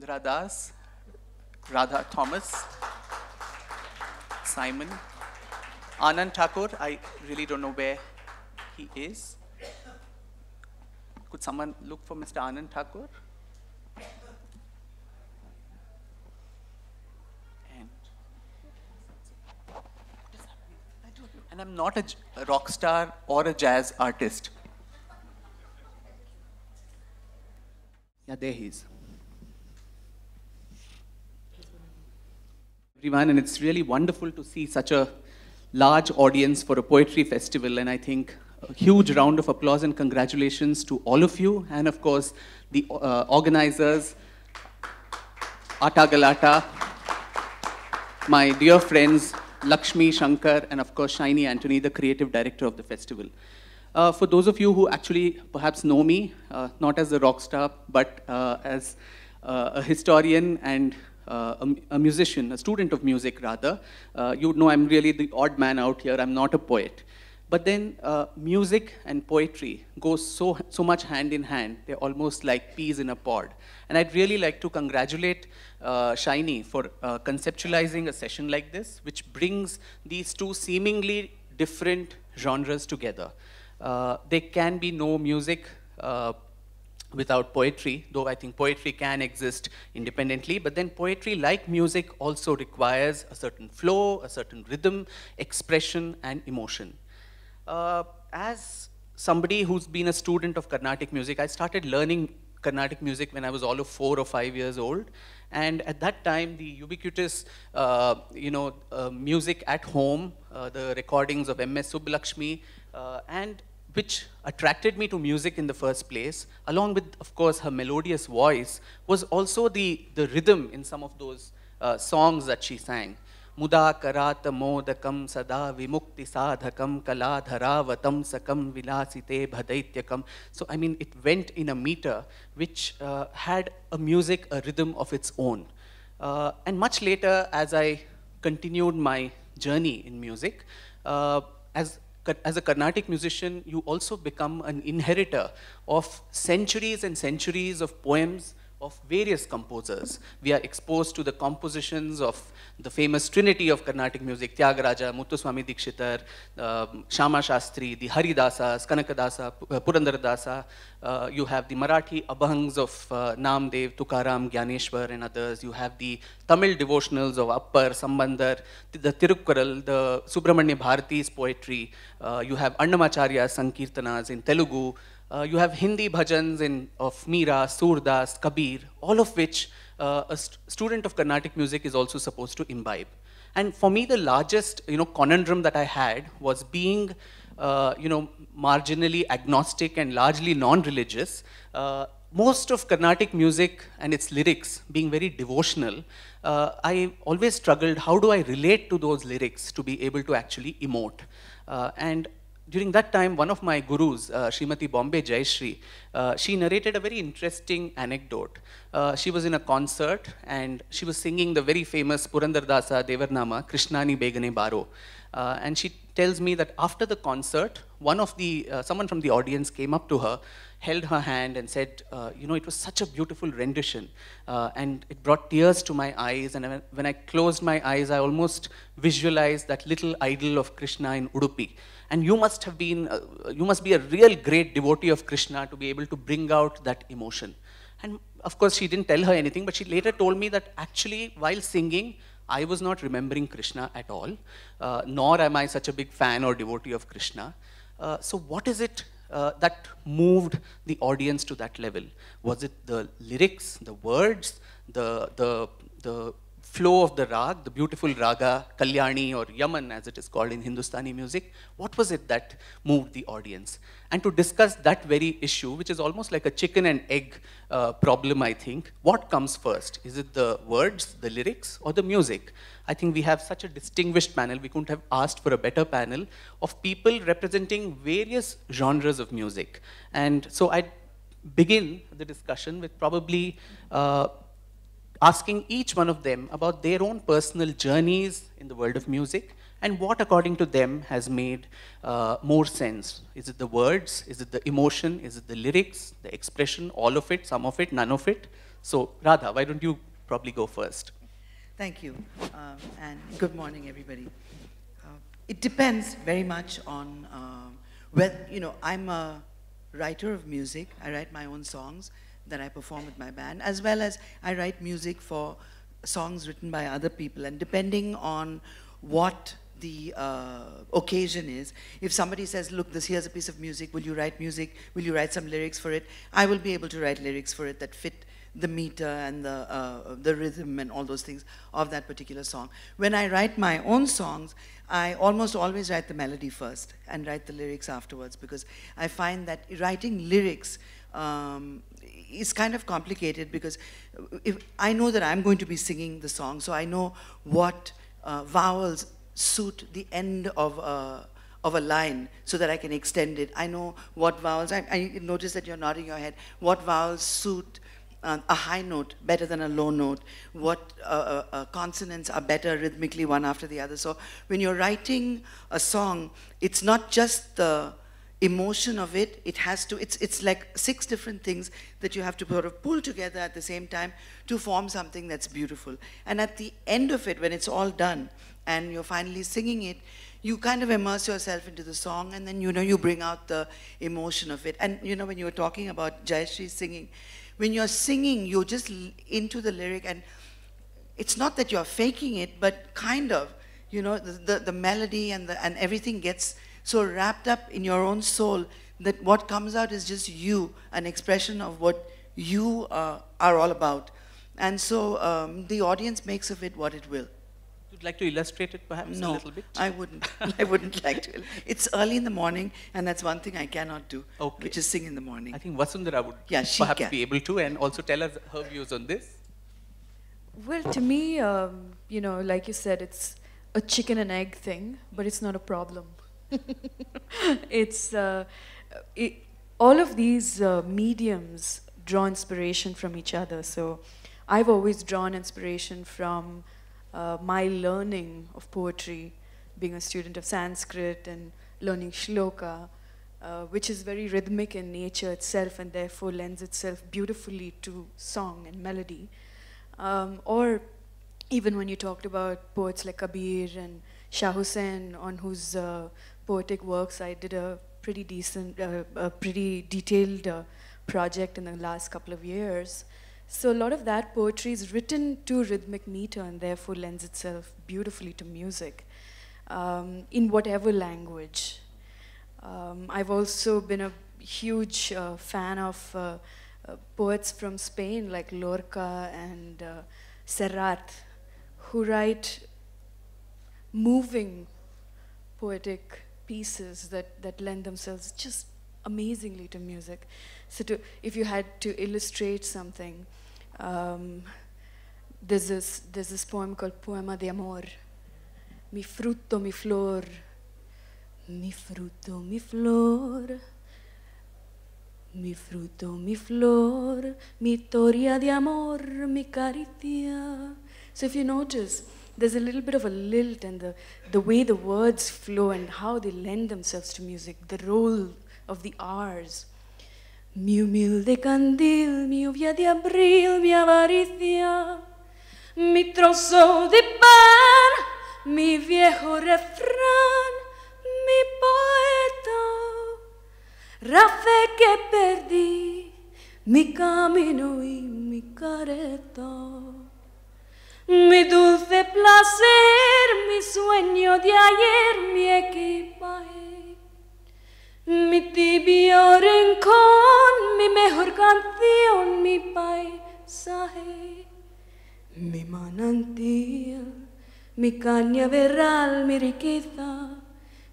Sundra Das, Radha Thomas, Simon, Anand Thakur, I really don't know where he is. Could someone look for Mr. Anand Thakur? And, I'm not a, a rock star or a jazz artist. Yeah, there he is. everyone, and it's really wonderful to see such a large audience for a poetry festival, and I think a huge round of applause and congratulations to all of you, and of course, the uh, organizers, Ata Galata, my dear friends, Lakshmi Shankar, and of course, Shiny Antony, the creative director of the festival. Uh, for those of you who actually perhaps know me, uh, not as a rock star, but uh, as uh, a historian and uh, a, a, musician, a student of music rather, uh, you would know I'm really the odd man out here, I'm not a poet. But then uh, music and poetry go so, so much hand in hand. They're almost like peas in a pod. And I'd really like to congratulate uh, Shiny for uh, conceptualizing a session like this, which brings these two seemingly different genres together. Uh, there can be no music without poetry, though I think poetry can exist independently, but then poetry, like music, also requires a certain flow, a certain rhythm, expression, and emotion. Uh, as somebody who's been a student of Carnatic music, I started learning Carnatic music when I was all of four or five years old. And at that time, the ubiquitous, uh, you know, uh, music at home, uh, the recordings of M.S. Subbulakshmi, uh, and which attracted me to music in the first place, along with, of course, her melodious voice, was also the, the rhythm in some of those uh, songs that she sang. Muda karat modakam sada vimukti sadhakam kaladharavatam sakam vilasite bhadaityakam. So, I mean, it went in a meter which uh, had a music, a rhythm of its own. Uh, and much later, as I continued my journey in music, uh, as as a Carnatic musician, you also become an inheritor of centuries and centuries of poems of various composers. We are exposed to the compositions of the famous trinity of Carnatic music, Tyagaraja, Muthuswami Dikshitar, uh, um, Shama Shastri, the Haridasas, Kanakadasa, Purandaradasa. Uh, uh, you have the Marathi Abhangs of uh, Namdev, Tukaram, Gyaneshwar and others. You have the Tamil devotionals of Appar, Sambandar, the Tirukkural, the Subramanya Bharati's poetry. Uh, you have Annamacharya's Sankirtanas in Telugu, uh, you have Hindi bhajans in, of Meera, Surdas, Kabir, all of which uh, a st student of Carnatic music is also supposed to imbibe. And for me, the largest you know, conundrum that I had was being uh, you know, marginally agnostic and largely non-religious, uh, most of Carnatic music and its lyrics being very devotional, uh, I always struggled how do I relate to those lyrics to be able to actually emote. Uh, and during that time, one of my gurus, uh, Srimati Bombay Jayashri, uh, she narrated a very interesting anecdote. Uh, she was in a concert and she was singing the very famous Purandar Dasa Devarnama, Krishnani Begane Baro. Uh, and she tells me that after the concert, one of the, uh, someone from the audience came up to her held her hand and said, uh, you know, it was such a beautiful rendition. Uh, and it brought tears to my eyes. And when I closed my eyes, I almost visualized that little idol of Krishna in Udupi. And you must have been, uh, you must be a real great devotee of Krishna to be able to bring out that emotion. And of course, she didn't tell her anything, but she later told me that actually, while singing, I was not remembering Krishna at all, uh, nor am I such a big fan or devotee of Krishna. Uh, so, what is it uh, that moved the audience to that level? Was it the lyrics, the words, the, the, the flow of the rag, the beautiful raga, Kalyani or Yaman as it is called in Hindustani music, what was it that moved the audience? And to discuss that very issue, which is almost like a chicken and egg uh, problem, I think, what comes first? Is it the words, the lyrics, or the music? I think we have such a distinguished panel. We couldn't have asked for a better panel of people representing various genres of music. And so I begin the discussion with probably uh, asking each one of them about their own personal journeys in the world of music and what according to them has made uh, more sense. Is it the words? Is it the emotion? Is it the lyrics, the expression, all of it, some of it, none of it? So Radha, why don't you probably go first? Thank you, uh, and good morning, everybody. Uh, it depends very much on uh, um, whether, you know, I'm a writer of music. I write my own songs that I perform with my band, as well as I write music for songs written by other people. And depending on what the uh, occasion is. If somebody says, look, this here's a piece of music, will you write music? Will you write some lyrics for it? I will be able to write lyrics for it that fit the meter and the, uh, the rhythm and all those things of that particular song. When I write my own songs, I almost always write the melody first and write the lyrics afterwards because I find that writing lyrics um, is kind of complicated because if I know that I'm going to be singing the song, so I know what uh, vowels suit the end of a, of a line so that I can extend it. I know what vowels, I, I notice that you're nodding your head, what vowels suit uh, a high note better than a low note, what uh, uh, uh, consonants are better rhythmically one after the other. So when you're writing a song, it's not just the emotion of it, it has to, it's, it's like six different things that you have to sort of pull together at the same time to form something that's beautiful. And at the end of it, when it's all done and you're finally singing it, you kind of immerse yourself into the song and then you know you bring out the emotion of it. And you know when you were talking about Jayashree singing, when you're singing, you're just into the lyric, and it's not that you're faking it, but kind of, you know, the, the, the melody and, the, and everything gets so wrapped up in your own soul that what comes out is just you, an expression of what you uh, are all about. And so um, the audience makes of it what it will. Would like to illustrate it perhaps no, a little bit? I wouldn't. I wouldn't like to. It's early in the morning, and that's one thing I cannot do, okay. which is sing in the morning. I think Vasundhara would yeah, she perhaps can. be able to, and also tell us her views on this. Well, to me, um, you know, like you said, it's a chicken and egg thing, but it's not a problem. it's uh, it, all of these uh, mediums draw inspiration from each other. So I've always drawn inspiration from uh, my learning of poetry, being a student of Sanskrit and learning shloka, uh, which is very rhythmic in nature itself and therefore lends itself beautifully to song and melody. Um, or even when you talked about poets like Kabir and Shah Hussain, on whose uh, poetic works I did a pretty decent, uh, a pretty detailed uh, project in the last couple of years. So a lot of that poetry is written to rhythmic meter and therefore lends itself beautifully to music um, in whatever language. Um, I've also been a huge uh, fan of uh, uh, poets from Spain like Lorca and uh, Serrat who write moving poetic pieces that, that lend themselves just amazingly to music. So to, if you had to illustrate something, um, there's, this, there's this poem called Poema de Amor. Mi fruto, mi flor, mi fruto, mi flor, mi fruto, mi flor, mi toria de amor, mi caritia. So if you notice, there's a little bit of a lilt and the, the way the words flow and how they lend themselves to music, the role of the R's. Mi humilde candil, mi uvia de abril, mi avaricia, mi trozo de pan, mi viejo refrán, mi poeta, rafe que perdí, mi camino y mi careta, mi dulce placer, mi sueño de ayer, mi equipaje mi tibio rincón, mi mejor canción, mi paisaje, mi manantial, mi cañaveral, mi riqueza,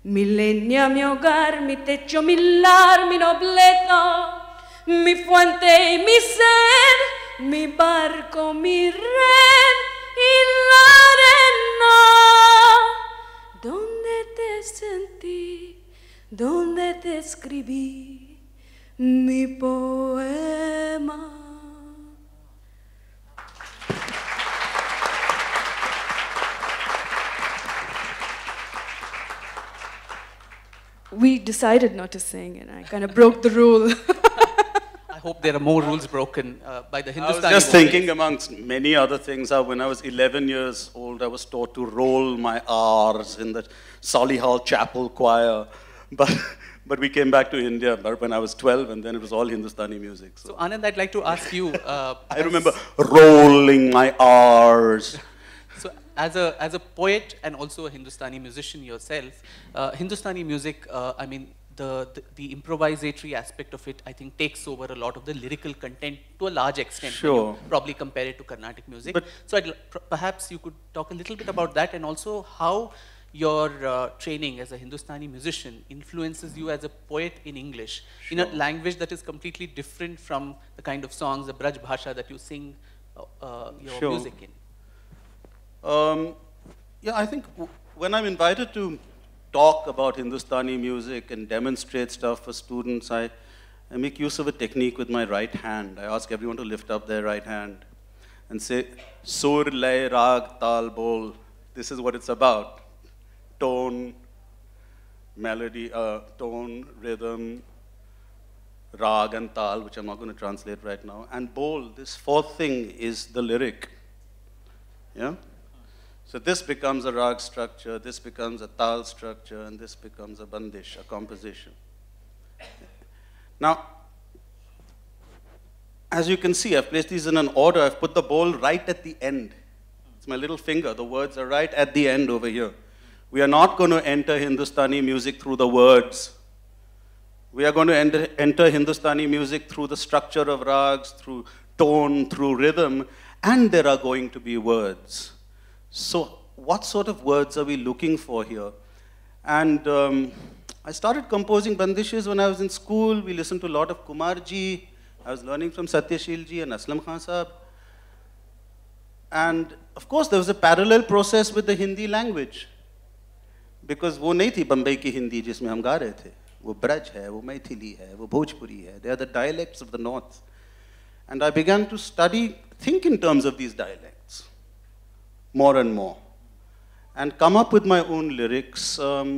mi leña, mi hogar, mi techo, mi lar, mi nobleza, mi fuente y mi sed, mi barco, mi red y la arena, donde te donde te escribí mi poema. We decided not to sing, and I kind of broke the rule. I hope there are more rules broken uh, by the Hindustani. I was just thinking, amongst many other things, how when I was 11 years old, I was taught to roll my R's in the Solihull Chapel Choir but, but we came back to India when I was 12, and then it was all Hindustani music. So, so Anand, I'd like to ask you. Uh, I remember rolling my R's. So as a, as a poet and also a Hindustani musician yourself, uh, Hindustani music, uh, I mean, the, the, the, improvisatory aspect of it, I think, takes over a lot of the lyrical content to a large extent. Sure. probably compare it to Carnatic music. But so I'd, perhaps you could talk a little bit about that and also how your uh, training as a Hindustani musician influences you as a poet in English, sure. in a language that is completely different from the kind of songs, the Braj Bhasha that you sing uh, uh your sure. music in? Um, yeah, I think when I'm invited to talk about Hindustani music and demonstrate stuff for students, I, I make use of a technique with my right hand. I ask everyone to lift up their right hand and say, Sur, Lay, Rag, Tal, Bol. This is what it's about tone, melody, uh, tone, rhythm, rag and tal, which I'm not going to translate right now, and bowl. This fourth thing is the lyric. Yeah? So this becomes a rag structure, this becomes a tal structure, and this becomes a bandish, a composition. Now, as you can see, I've placed these in an order. I've put the bowl right at the end. It's my little finger. The words are right at the end over here. We are not going to enter Hindustani music through the words. We are going to enter, enter Hindustani music through the structure of rags, through tone, through rhythm, and there are going to be words. So what sort of words are we looking for here? And um, I started composing bandishes when I was in school. We listened to a lot of Kumarji. I was learning from Satyashilji and Aslam Khan Saab. And of course, there was a parallel process with the Hindi language. Because वो नहीं थी बम्बई की हिंदी जिसमें हम गा रहे थे वो ब्रज है वो मैथिली है वो भोजपुरी है they are the dialects of the north and I began to study, think in terms of these dialects more and more, and come up with my own lyrics. Um,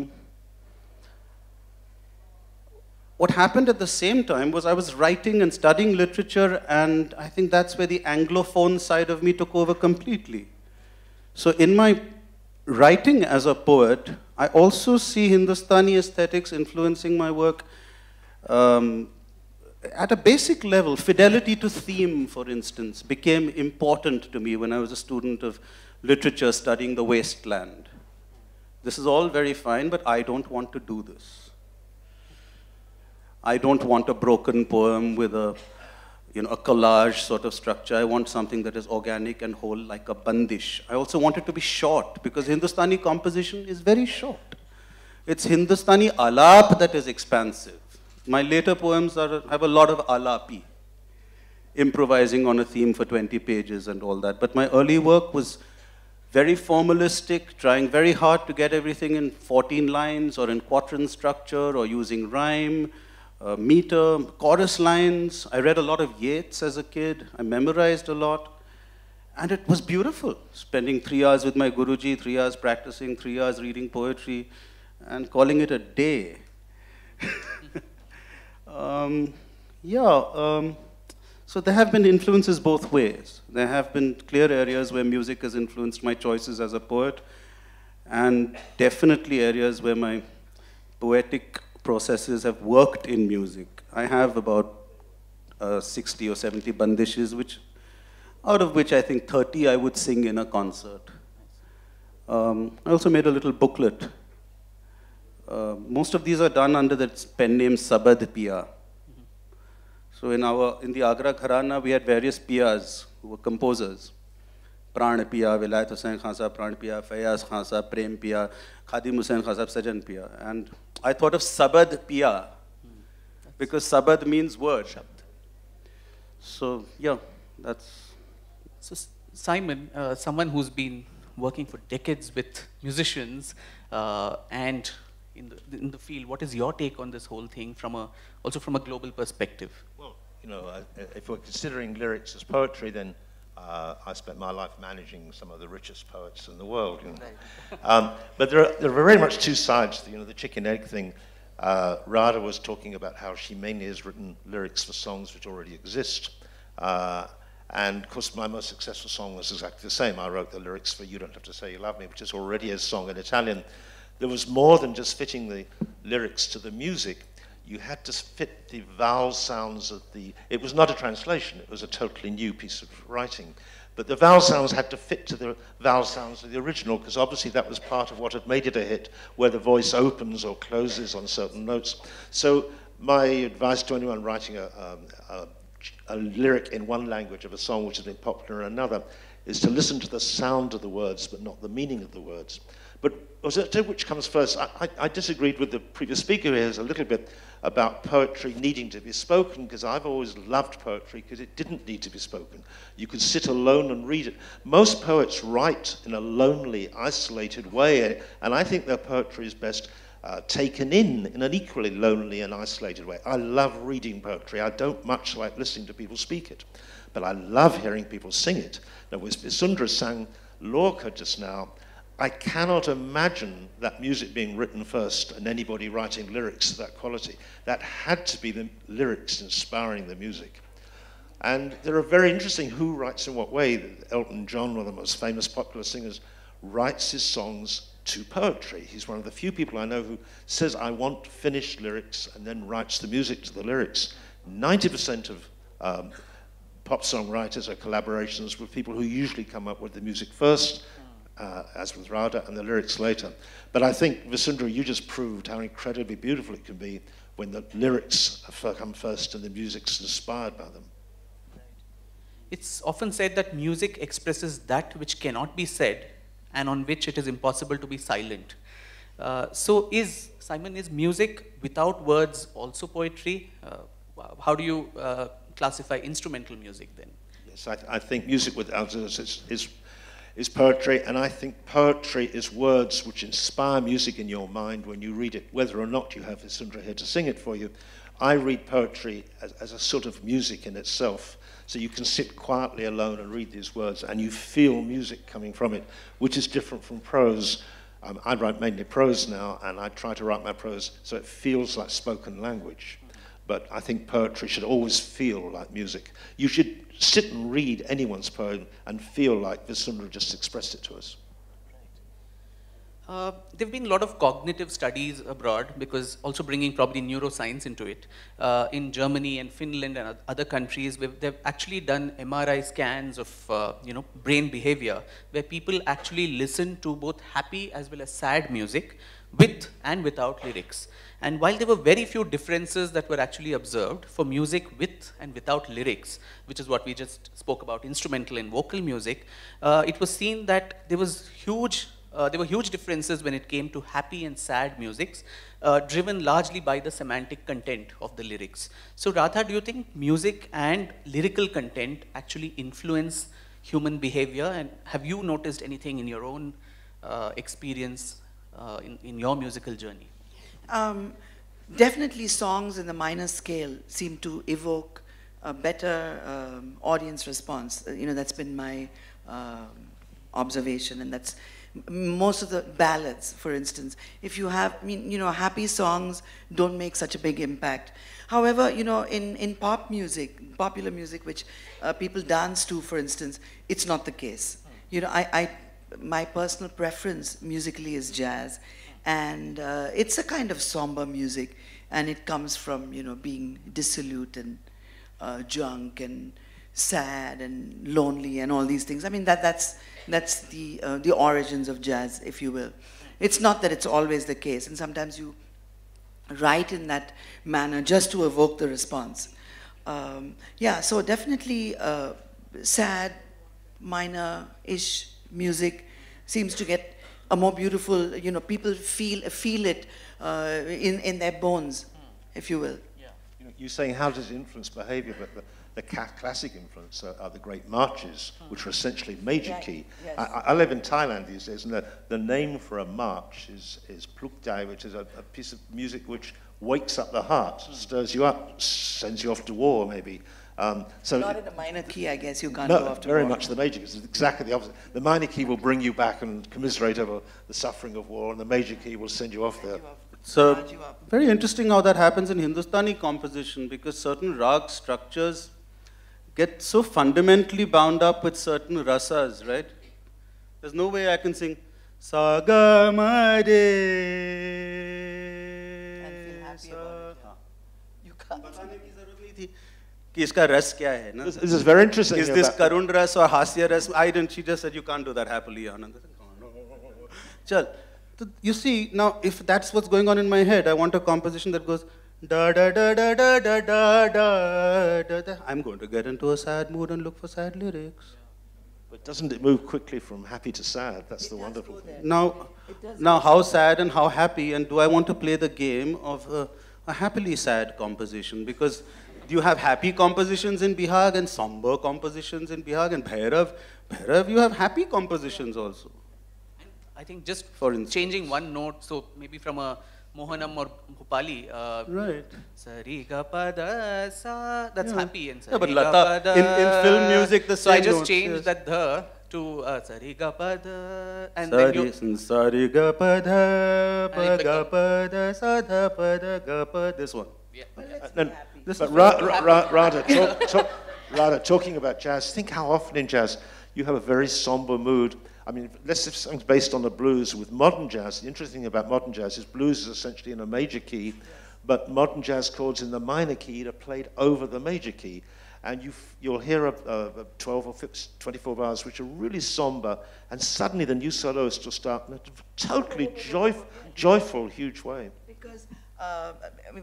what happened at the same time was I was writing and studying literature, and I think that's where the Anglophone side of me took over completely. So, in my writing as a poet, I also see Hindustani aesthetics influencing my work um, at a basic level. Fidelity to theme, for instance, became important to me when I was a student of literature studying the wasteland. This is all very fine, but I don't want to do this. I don't want a broken poem with a you know, a collage sort of structure. I want something that is organic and whole, like a bandish. I also want it to be short because Hindustani composition is very short. It's Hindustani alap that is expansive. My later poems are, have a lot of alapi, improvising on a theme for 20 pages and all that. But my early work was very formalistic, trying very hard to get everything in 14 lines or in quatrain structure or using rhyme uh, meter, chorus lines. I read a lot of Yeats as a kid. I memorized a lot. And it was beautiful, spending three hours with my Guruji, three hours practicing, three hours reading poetry, and calling it a day. um, yeah, um, so there have been influences both ways. There have been clear areas where music has influenced my choices as a poet, and definitely areas where my poetic processes have worked in music. I have about uh, 60 or 70 bandishes, which, out of which I think 30 I would sing in a concert. Um, I also made a little booklet. Uh, most of these are done under the pen name Sabad Pia. So in, our, in the Agra Gharana, we had various Pias who were composers. प्राण पिया विलायत हुसैन खान साहब प्राण पिया फयाज खान साहब प्रेम पिया खादिम हुसैन खान साहब सजन पिया and I thought because sabad means word so yeah that's so simon uh, someone who's been working for decades with musicians uh, and in the, field what is your take on this whole thing from a also from a global perspective well you know if we're considering lyrics as poetry then uh, I spent my life managing some of the richest poets in the world. You know. um, but there are, there are, very much two sides. You know, the chicken egg thing. Uh, Rada was talking about how she mainly has written lyrics for songs which already exist. Uh, and of course, my most successful song was exactly the same. I wrote the lyrics for You Don't Have to Say You Love Me, which is already a song in Italian. There was more than just fitting the lyrics to the music you had to fit the vowel sounds of the, it was not a translation, it was a totally new piece of writing, but the vowel sounds had to fit to the vowel sounds of the original, because obviously that was part of what had made it a hit, where the voice opens or closes on certain notes. So my advice to anyone writing a, um, a, a lyric in one language of a song which has been popular in another is to listen to the sound of the words, but not the meaning of the words. But which comes first, I, I, I disagreed with the previous speaker here a little bit about poetry needing to be spoken, because I've always loved poetry because it didn't need to be spoken. You could sit alone and read it. Most poets write in a lonely, isolated way, and I think their poetry is best uh, taken in in an equally lonely and isolated way. I love reading poetry. I don't much like listening to people speak it, but I love hearing people sing it. Now, Sundra sang Lorca just now, I cannot imagine that music being written first and anybody writing lyrics of that quality. That had to be the lyrics inspiring the music. And there are very interesting who writes in what way. Elton John, one of the most famous popular singers, writes his songs to poetry. He's one of the few people I know who says, I want finished lyrics, and then writes the music to the lyrics. 90% of um, pop songwriters are collaborations with people who usually come up with the music first uh, as with Radha and the lyrics later. But I think, Vasundhara, you just proved how incredibly beautiful it can be when the lyrics come first and the music's inspired by them. It's often said that music expresses that which cannot be said and on which it is impossible to be silent. Uh, so is, Simon, is music without words also poetry? Uh, how do you uh, classify instrumental music then? Yes, I, I think music without words is, is is poetry, and I think poetry is words which inspire music in your mind when you read it, whether or not you have Isundra here to sing it for you. I read poetry as, as a sort of music in itself. So you can sit quietly alone and read these words, and you feel music coming from it, which is different from prose. Um, I write mainly prose now, and I try to write my prose so it feels like spoken language. But I think poetry should always feel like music. You should sit and read anyone's poem and feel like Vasundhara just expressed it to us? Uh, there have been a lot of cognitive studies abroad because also bringing probably neuroscience into it. Uh, in Germany and Finland and other countries, they've actually done MRI scans of uh, you know brain behavior where people actually listen to both happy as well as sad music with and without lyrics. And while there were very few differences that were actually observed for music with and without lyrics, which is what we just spoke about, instrumental and vocal music, uh, it was seen that there was huge, uh, there were huge differences when it came to happy and sad musics, uh, driven largely by the semantic content of the lyrics. So Radha, do you think music and lyrical content actually influence human behavior? And have you noticed anything in your own uh, experience uh, in, in your musical journey? Um, definitely songs in the minor scale seem to evoke a better um, audience response. Uh, you know, that's been my uh, observation and that's most of the ballads, for instance, if you have, you know, happy songs don't make such a big impact. However, you know, in, in pop music, popular music, which uh, people dance to, for instance, it's not the case. You know, I, I, my personal preference musically is jazz. And uh, it's a kind of somber music, and it comes from, you know, being dissolute and uh, drunk and sad and lonely and all these things. I mean, that, that's, that's the, uh, the origins of jazz, if you will. It's not that it's always the case, and sometimes you write in that manner just to evoke the response. Um, yeah, so definitely uh, sad, minor-ish music seems to get a more beautiful, you know, people feel, feel it uh, in, in their bones, hmm. if you will. Yeah. You know, you're saying how does it influence behavior, but the, the classic influence are, are, the great marches, hmm. which are essentially major key. Yes. I, I, live in Thailand these days, and the, the name for a march is, is dai, which is a, a piece of music which wakes up the heart, hmm. stirs you up, sends you off to war maybe. Um, so not in a minor key, I guess you can't no, go after. very war. much the major key. It's exactly the opposite. The minor key will bring you back and commiserate over the suffering of war, and the major key will send you off there. So very interesting how that happens in Hindustani composition because certain rag structures get so fundamentally bound up with certain rasas, right? There's no way I can sing sagamade कि इसका रस क्या है ना this is very interesting is this karun ras or hasya ras i didn't she just said you can't do that happily anand chal so you see now if that's what's going on in my head i want a composition that goes da da da da da da da da da da i'm going to get into a sad mood and look for sad lyrics but doesn't it move quickly from happy to sad? That's it the wonderful thing. Now, now how sad and how happy, and do I want to play the game of a, uh, a happily sad composition? Because you have happy compositions in Bihag and somber compositions in Bihag and Bhairav. Bhairav, you have happy compositions also. And I think just for instance. changing one note, so maybe from a Mohanam or Bhupali. Uh, right. pada sa. That's yeah. happy in Sariga Yeah, but Lata, in, in film music, the So I just notes, changed yes. that the to uh, pada and Sari, then you. Sarigapada, Pagapada, Sadhapada, pada. this one. Yeah. But rather, talking about jazz, think how often in jazz you have a very somber mood. I mean, let's if something's based on the blues with modern jazz. The interesting thing about modern jazz is blues is essentially in a major key, but modern jazz chords in the minor key are played over the major key. And you will hear a, a, a 12 or 15, 24 bars which are really somber, and suddenly the new soloist will start in a totally joyf- joyful, huge way. Because uh,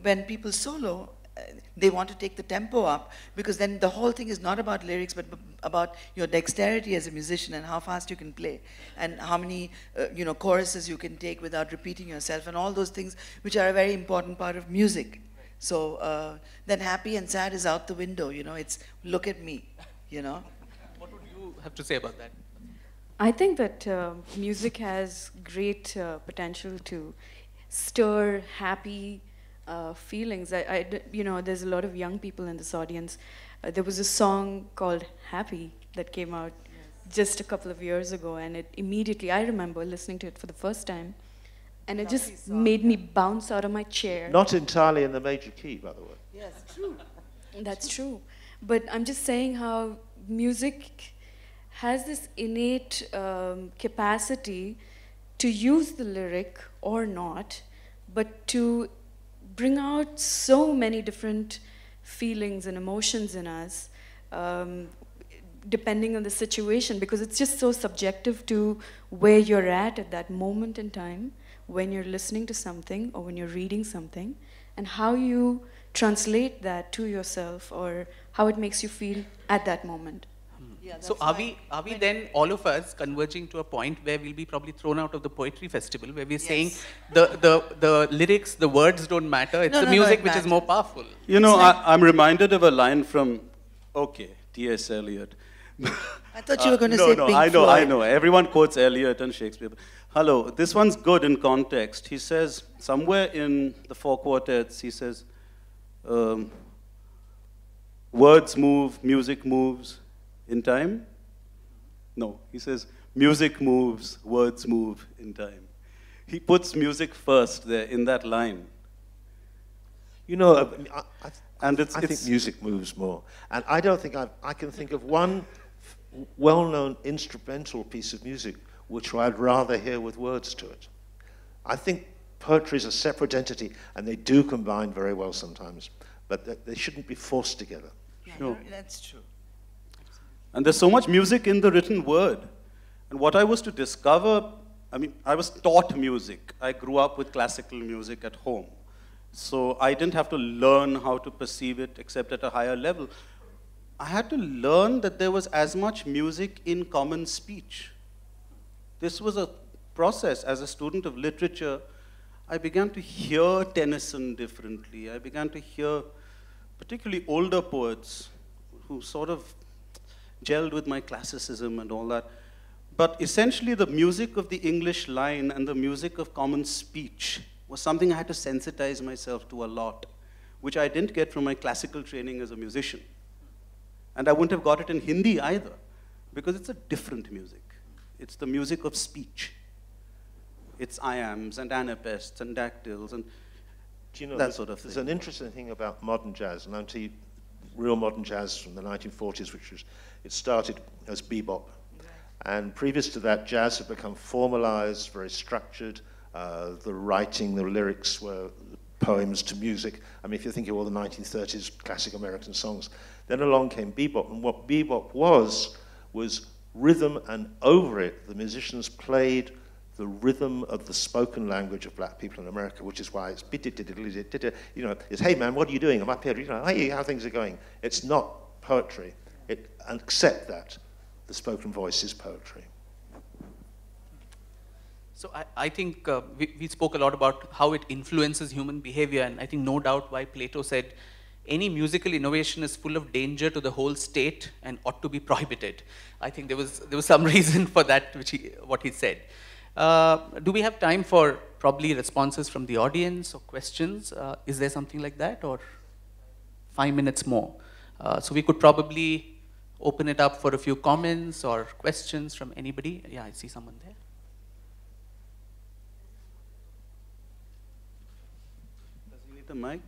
when people solo, uh, they want to take the tempo up because then the whole thing is not about lyrics but about your dexterity as a musician and how fast you can play and how many uh, you know choruses you can take without repeating yourself and all those things which are a very important part of music so uh, then happy and sad is out the window you know it's look at me you know what would you have to say about that i think that uh, music has great uh, potential to stir happy uh, feelings. I, I, you know, there's a lot of young people in this audience. Uh, there was a song called Happy that came out yes. just a couple of years ago, and it immediately, I remember listening to it for the first time, and it Lovely just song, made me bounce out of my chair. Not entirely in the major key, by the way. Yes, true. That's true. But I'm just saying how music has this innate um, capacity to use the lyric or not, but to bring out so many different feelings and emotions in us, um, depending on the situation, because it's just so subjective to where you're at at that moment in time when you're listening to something or when you're reading something, and how you translate that to yourself or how it makes you feel at that moment. Yeah, so are we, are we then, all of us, converging to a point where we'll be probably thrown out of the poetry festival, where we're yes. saying the, the, the lyrics, the words don't matter, it's no, the no, music no, it which matters. is more powerful. You know, like, I, am reminded of a line from, okay, T.S. Eliot. I thought you were going to uh, say no, Pink I know, Floyd. I know. Everyone quotes Eliot and Shakespeare. Hello, this one's good in context. He says, somewhere in the four quartets, he says, um, words move, music moves, in time? No. He says, music moves, words move in time. He puts music first there in that line. You know, I, I, and it's, I it's, think music moves more. And I don't think I've, i can think of one well known instrumental piece of music which I'd rather hear with words to it. I think poetry is a separate entity, and they do combine very well sometimes, but they shouldn't be forced together. Yeah, sure. That's true. And there's so much music in the written word. And what I was to discover, I mean, I was taught music. I grew up with classical music at home. So I didn't have to learn how to perceive it except at a higher level. I had to learn that there was as much music in common speech. This was a process. As a student of literature, I began to hear Tennyson differently. I began to hear particularly older poets who sort of gelled with my classicism and all that. But essentially, the music of the English line and the music of common speech was something I had to sensitize myself to a lot, which I didn't get from my classical training as a musician. And I wouldn't have got it in Hindi either, because it's a different music. It's the music of speech. It's iams and anapests and dactyls and Do you know, that sort of thing. There's an interesting thing about modern jazz, and I'm real modern jazz from the 1940s, which was it started as bebop. And previous to that, jazz had become formalized, very structured. Uh, the writing, the lyrics were poems to music. I mean, if you think of all the 1930s classic American songs. Then along came bebop, and what bebop was, was rhythm, and over it, the musicians played the rhythm of the spoken language of black people in America, which is why it's you know, it's hey man, what are you doing? I'm up here, you know, hey, how things are going. It's not poetry it, and accept that the spoken voice is poetry. So I, I think uh, we, we, spoke a lot about how it influences human behavior, and I think no doubt why Plato said any musical innovation is full of danger to the whole state and ought to be prohibited. I think there was there was some reason for that, which he, what he said. Uh, do we have time for probably responses from the audience or questions? Uh, is there something like that, or five minutes more? Uh, so we could probably open it up for a few comments or questions from anybody. Yeah, I see someone there. Does he need the mic?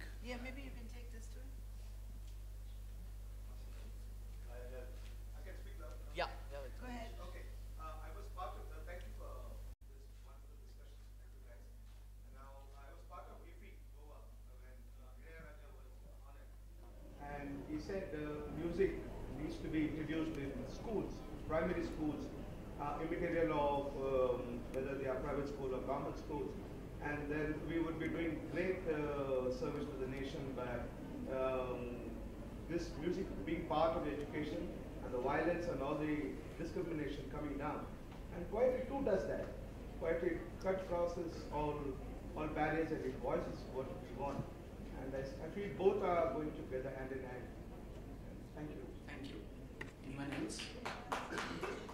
immaterial of um, whether they are private school or government schools. And then we would be doing great uh, service to the nation by um, this music being part of education and the violence and all the discrimination coming down. And poetry too does that. Poetry cut crosses all, all barriers and it voices what we want. And I, I feel both are going together hand in hand. Thank you. Thank you. Anyone else?